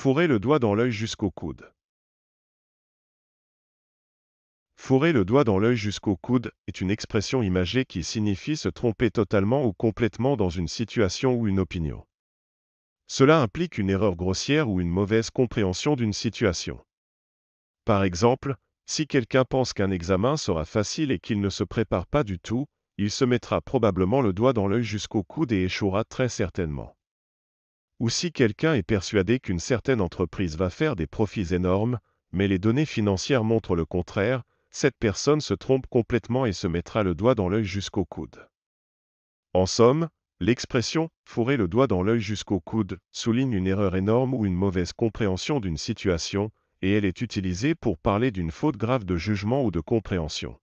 Fourrer le doigt dans l'œil jusqu'au coude. Fourrer le doigt dans l'œil jusqu'au coude est une expression imagée qui signifie se tromper totalement ou complètement dans une situation ou une opinion. Cela implique une erreur grossière ou une mauvaise compréhension d'une situation. Par exemple, si quelqu'un pense qu'un examen sera facile et qu'il ne se prépare pas du tout, il se mettra probablement le doigt dans l'œil jusqu'au coude et échouera très certainement ou si quelqu'un est persuadé qu'une certaine entreprise va faire des profits énormes, mais les données financières montrent le contraire, cette personne se trompe complètement et se mettra le doigt dans l'œil jusqu'au coude. En somme, l'expression fourrer le doigt dans l'œil jusqu'au coude souligne une erreur énorme ou une mauvaise compréhension d'une situation, et elle est utilisée pour parler d'une faute grave de jugement ou de compréhension.